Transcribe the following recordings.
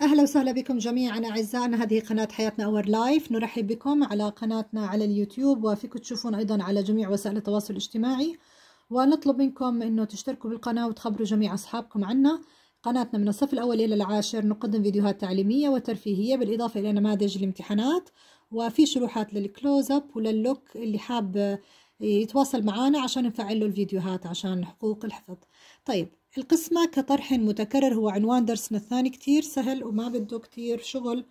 اهلا وسهلا بكم جميعا اعزائنا هذه قناه حياتنا اور لايف نرحب بكم على قناتنا على اليوتيوب وفيكم تشوفون ايضا على جميع وسائل التواصل الاجتماعي ونطلب منكم انه تشتركوا بالقناه وتخبروا جميع اصحابكم عنا قناتنا من الصف الاول الى العاشر نقدم فيديوهات تعليميه وترفيهيه بالاضافه الى نماذج الامتحانات وفي شروحات للكلوز اب وللوك اللي حاب يتواصل معنا عشان نفعل له الفيديوهات عشان حقوق الحفظ طيب القسمة كطرح متكرر هو عنوان درسنا الثاني كتير سهل وما بده كتير شغل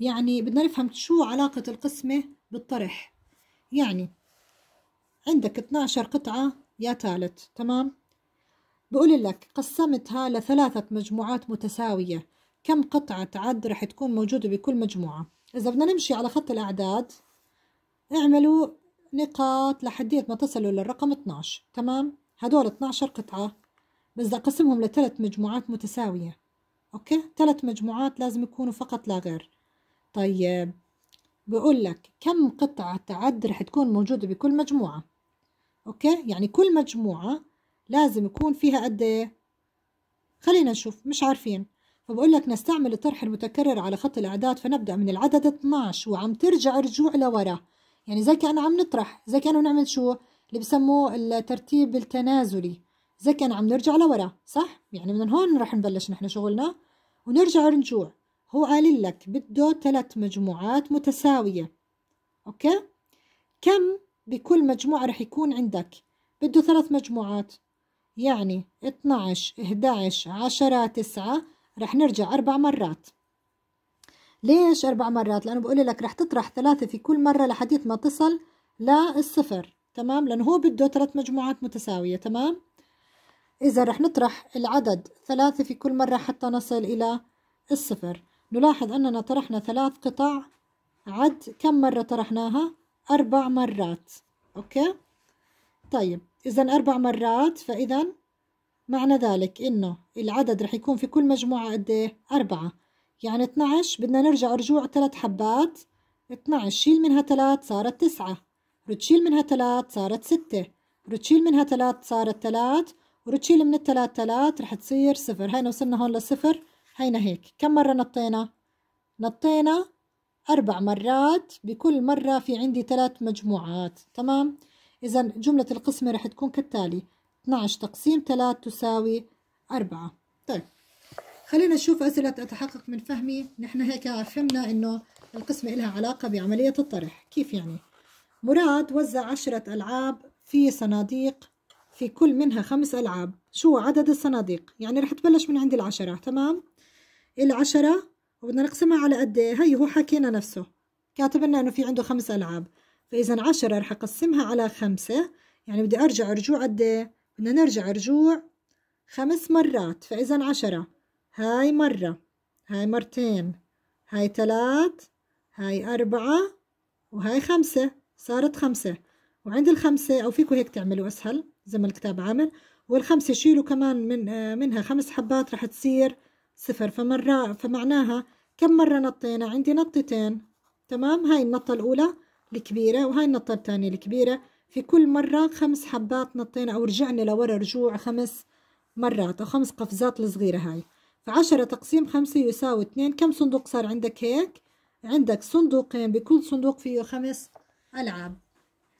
يعني بدنا نفهم شو علاقة القسمة بالطرح يعني عندك 12 قطعة يا تالت تمام بقول لك قسمتها لثلاثة مجموعات متساوية كم قطعة عد رح تكون موجودة بكل مجموعة إذا بدنا نمشي على خط الأعداد اعملوا نقاط لحديت ما تصلوا للرقم 12 تمام هدول 12 قطعة بس بدي أقسمهم لثلاث مجموعات متساوية أوكي ثلاث مجموعات لازم يكونوا فقط لا غير طيب بقول لك كم قطعة عد رح تكون موجودة بكل مجموعة أوكي يعني كل مجموعة لازم يكون فيها قد إيه خلينا نشوف مش عارفين فبقول لك نستعمل الطرح المتكرر على خط الأعداد فنبدأ من العدد 12 وعم ترجع رجوع لورا يعني زي كأنه عم نطرح زي كأنه نعمل شو اللي بسموه الترتيب التنازلي زي كان عم نرجع لورا صح؟ يعني من هون رح نبلش نحن شغلنا ونرجع رجوع هو قال لك بده ثلاث مجموعات متساوية أوكي؟ كم بكل مجموعة رح يكون عندك؟ بده ثلاث مجموعات يعني 12 11 10 9 رح نرجع أربع مرات ليش أربع مرات؟ لأنه بقول لك رح تطرح ثلاثة في كل مرة لحديث ما تصل للصفر تمام؟ لأنه هو بده ثلاث مجموعات متساوية تمام؟ إذا رح نطرح العدد ثلاثة في كل مرة حتى نصل إلى الصفر نلاحظ أننا طرحنا ثلاث قطع عد كم مرة طرحناها؟ أربع مرات أوكي؟ طيب إذا أربع مرات فإذا معنى ذلك إنه العدد رح يكون في كل مجموعة قد إيه؟ أربعة يعني 12 بدنا نرجع رجوع ثلاث حبات 12 شيل منها ثلاث صارت تسعة بتشيل منها ثلاث صارت ستة بتشيل منها ثلاث صارت ثلاث وبتشيل من ثلاث رح تصير صفر هينا وصلنا هون لصفر هينا هيك كم مرة نطينا نطينا أربع مرات بكل مرة في عندي ثلاث مجموعات تمام إذا جملة القسمة رح تكون كالتالي 12 تقسيم 3 تساوي 4 طيب خلينا نشوف أسئلة أتحقق من فهمي نحن هيك فهمنا إنه القسمة لها علاقة بعملية الطرح كيف يعني مراد وزع عشرة ألعاب في صناديق في كل منها خمس ألعاب شو عدد الصناديق يعني رح تبلش من عند العشرة تمام العشرة وبدنا نقسمها على قد ايه هي هو حكينا نفسه كاتب لنا انه في عنده خمس ألعاب فإذا عشرة رح أقسمها على خمسة يعني بدي أرجع رجوع قد ايه بدنا نرجع رجوع خمس مرات فإذا عشرة هاي مرة هاي مرتين هاي ثلاث هاي أربعة وهاي خمسة صارت خمسة وعند الخمسة أو فيكم هيك تعملوا أسهل زي ما الكتاب عامل والخمسة شيلوا كمان من منها خمس حبات رح تصير صفر فمرة فمعناها كم مرة نطينا عندي نطتين تمام هاي النطة الأولى الكبيرة وهاي النطة الثانية الكبيرة في كل مرة خمس حبات نطينا أو رجعنا لورا رجوع خمس مرات أو خمس قفزات الصغيرة هاي فعشرة تقسيم خمسة يساوي اتنين كم صندوق صار عندك هيك عندك صندوقين بكل صندوق فيه خمس ألعاب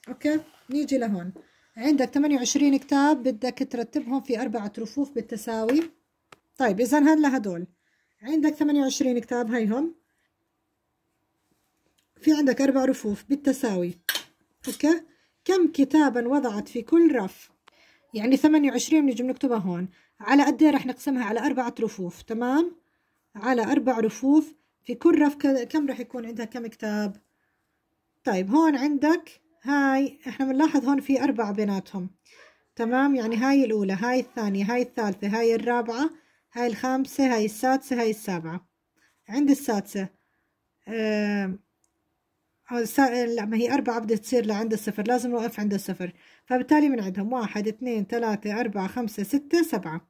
أوكي نيجي لهون عندك 28 كتاب بدك ترتبهم في أربعة رفوف بالتساوي طيب إذا هلا هدول عندك 28 كتاب هيهم في عندك أربع رفوف بالتساوي أوكي كم كتابا وضعت في كل رف يعني 28 نجم نكتبها هون على قد ايه رح نقسمها على أربعة رفوف تمام على أربع رفوف في كل رف كم رح يكون عندها كم كتاب طيب هون عندك هاي احنا بنلاحظ هون في أربعة بيناتهم تمام يعني هاي الأولى هاي الثانية هاي الثالثة هاي الرابعة هاي الخامسة هاي السادسة هاي السابعة عند السادسة آه لا ما هي أربعة بدها تصير لعند الصفر لازم نوقف عند الصفر فبالتالي من عندهم واحد اثنين ثلاثة أربعة خمسة ستة سبعة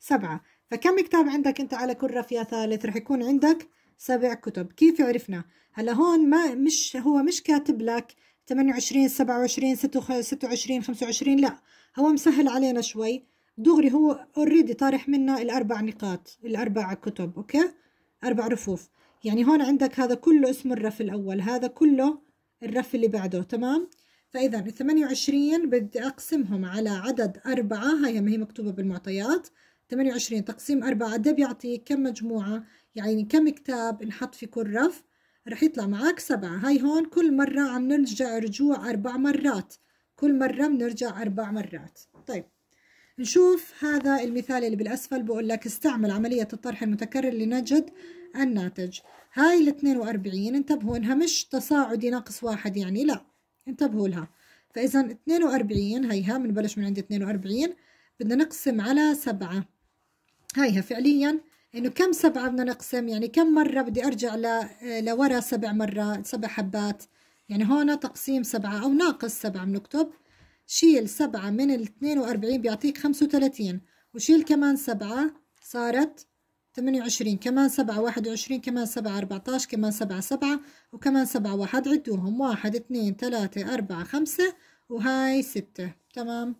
سبعة فكم كتاب عندك أنت على كل رف يا ثالث رح يكون عندك سبع كتب كيف عرفنا هلا هون ما مش هو مش كاتب لك 28 27 26 25 لا هو مسهل علينا شوي دغري هو اوريدي طارح منا الاربع نقاط الاربع كتب اوكي اربع رفوف يعني هون عندك هذا كله اسمه الرف الاول هذا كله الرف اللي بعده تمام فاذا ال 28 بدي اقسمهم على عدد أربعة هي ما هي مكتوبه بالمعطيات 28 تقسيم أربعة ده بيعطي كم مجموعه يعني كم كتاب انحط في كل رف رح يطلع معك سبعة هاي هون كل مرة عم نرجع رجوع أربع مرات كل مرة بنرجع أربع مرات طيب نشوف هذا المثال اللي بالأسفل بقول لك استعمل عملية الطرح المتكرر لنجد الناتج هاي ال 42 انتبهوا انها مش تصاعدي ناقص واحد يعني لا انتبهوا لها فإذا 42 هيها بنبلش من عند 42 بدنا نقسم على سبعة هيها فعليا انه يعني كم سبعة بدنا نقسم يعني كم مرة بدي ارجع ل... لورا سبع مرات سبع حبات يعني هون تقسيم سبعة او ناقص سبعة بنكتب شيل سبعة من الاثنين واربعين بيعطيك خمسة وثلاثين وشيل كمان سبعة صارت ثمانية وعشرين كمان سبعة واحد وعشرين كمان سبعة أربعتاش كمان سبعة سبعة وكمان سبعة واحد عدوهم واحد اثنين ثلاثة أربعة خمسة وهاي ستة تمام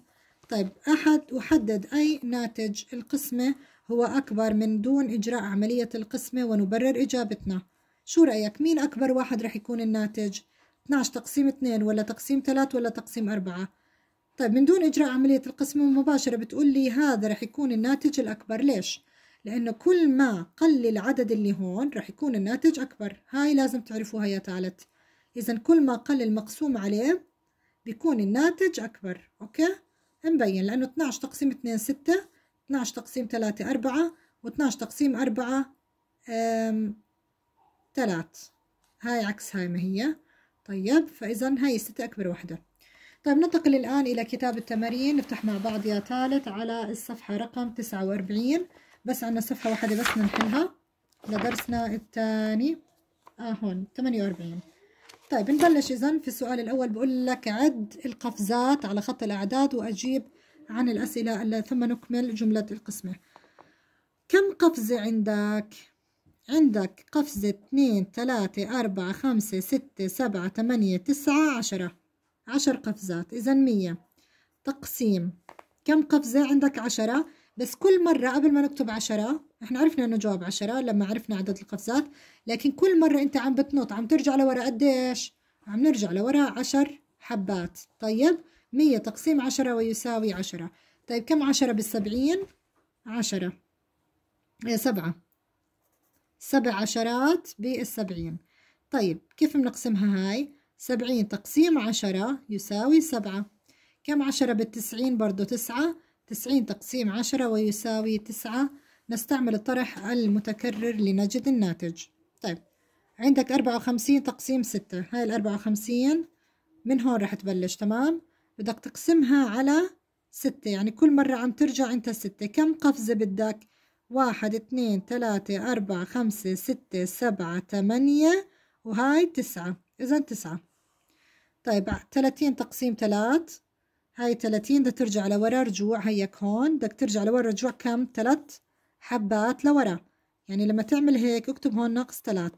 طيب أحد وحدد أي ناتج القسمة هو أكبر من دون إجراء عملية القسمة ونبرر إجابتنا شو رأيك مين أكبر واحد رح يكون الناتج؟ 12 تقسيم 2 ولا تقسيم 3 ولا تقسيم 4 طيب من دون إجراء عملية القسمة المباشرة بتقول لي هذا رح يكون الناتج الأكبر ليش؟ لأنه كل ما قل العدد اللي هون رح يكون الناتج أكبر هاي لازم تعرفوها يا تالت إذا كل ما قل المقسوم عليه بيكون الناتج أكبر أوكي؟ مبين لأنه 12 تقسيم 2 6 12 تقسيم 3 4 و12 تقسيم 4 3 هاي عكس هاي ما هي طيب فإذا هاي الستة أكبر وحدة طيب ننتقل الآن إلى كتاب التمارين نفتح مع بعض يا ثالث على الصفحة رقم 49 بس عندنا صفحة واحدة بس ننحلها لدرسنا الثاني آه هون 48 طيب نبلش إذا في السؤال الأول بقول لك عد القفزات على خط الأعداد وأجيب عن الأسئلة ثم نكمل جملة القسمة كم قفزة عندك؟ عندك قفزة اثنين ثلاثة أربعة خمسة ستة سبعة ثمانية تسعة عشرة عشر قفزات إذا مية تقسيم كم قفزة عندك عشرة بس كل مرة قبل ما نكتب عشرة احنا عرفنا انه جواب عشرة لما عرفنا عدد القفزات لكن كل مرة انت عم بتنط عم ترجع لورا قديش عم نرجع لورا عشر حبات طيب مية تقسيم عشرة ويساوي عشرة طيب كم عشرة بالسبعين عشرة إيه سبعة سبع عشرات بالسبعين طيب كيف بنقسمها هاي سبعين تقسيم عشرة يساوي سبعة كم عشرة بالتسعين برضو تسعة تسعين تقسيم عشرة ويساوي تسعة نستعمل الطرح المتكرر لنجد الناتج طيب عندك أربعة وخمسين تقسيم ستة هاي الأربعة وخمسين من هون رح تبلش تمام بدك تقسمها على ستة يعني كل مرة عم ترجع انت ستة كم قفزة بدك واحد اثنين ثلاثة أربعة خمسة ستة سبعة ثمانية وهاي تسعة إذا تسعة طيب ثلاثين تقسيم ثلاث هاي ثلاثين بدها ترجع لورا رجوع هيك هون بدك ترجع لورا رجوع كم ثلاث حبات لورا يعني لما تعمل هيك اكتب هون ناقص ثلاث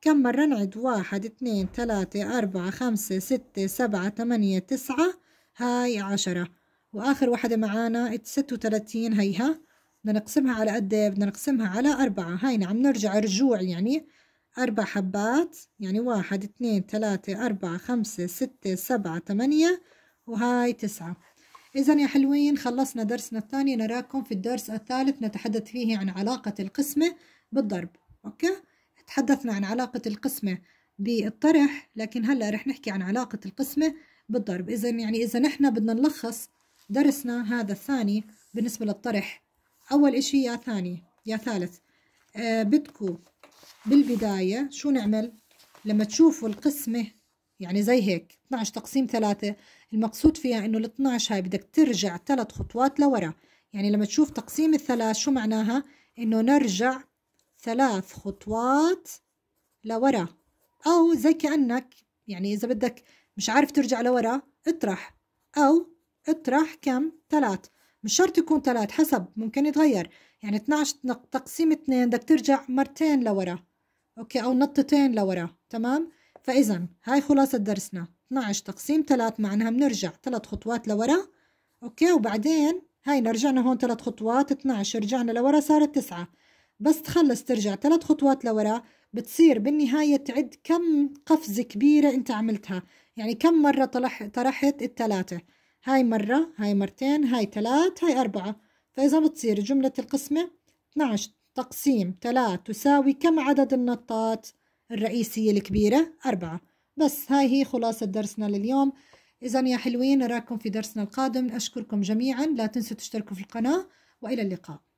كم مرة نعد واحد اثنين ثلاثة أربعة خمسة ستة سبعة ثمانية تسعة هاي عشرة وآخر واحدة معانا ستة وتلاتين هيها بدنا نقسمها على قد ايه بدنا نقسمها على أربعة هاي عم نرجع رجوع يعني أربع حبات يعني واحد اثنين ثلاثة أربعة خمسة ستة سبعة ثمانية وهاي تسعة إذا يا حلوين خلصنا درسنا الثاني نراكم في الدرس الثالث نتحدث فيه عن علاقة القسمة بالضرب أوكي تحدثنا عن علاقة القسمة بالطرح لكن هلأ رح نحكي عن علاقة القسمة بالضرب إذا يعني إذا نحن بدنا نلخص درسنا هذا الثاني بالنسبة للطرح أول إشي يا ثاني يا ثالث آه بدكم بالبداية شو نعمل لما تشوفوا القسمة يعني زي هيك 12 تقسيم 3 المقصود فيها انه ال 12 هاي بدك ترجع ثلاث خطوات لورا يعني لما تشوف تقسيم الثلاث شو معناها انه نرجع ثلاث خطوات لورا او زي كانك يعني اذا بدك مش عارف ترجع لورا اطرح أو اطرح كم ثلاث مش شرط يكون ثلاث حسب ممكن يتغير يعني 12 تقسيم 2 بدك ترجع مرتين لورا أوكي أو نطتين لورا تمام فإذا هاي خلاصة درسنا 12 تقسيم 3 معناها بنرجع ثلاث خطوات لورا أوكي وبعدين هاي رجعنا هون ثلاث خطوات 12 رجعنا لورا صارت 9 بس تخلص ترجع ثلاث خطوات لورا بتصير بالنهاية تعد كم قفزة كبيرة أنت عملتها يعني كم مرة طرح طرحت الثلاثة هاي مرة هاي مرتين هاي ثلاث هاي أربعة فإذا بتصير جملة القسمة 12 تقسيم 3 تساوي كم عدد النطات الرئيسية الكبيرة أربعة بس هاي هي خلاصة درسنا لليوم إذا يا حلوين نراكم في درسنا القادم أشكركم جميعا لا تنسوا تشتركوا في القناة وإلى اللقاء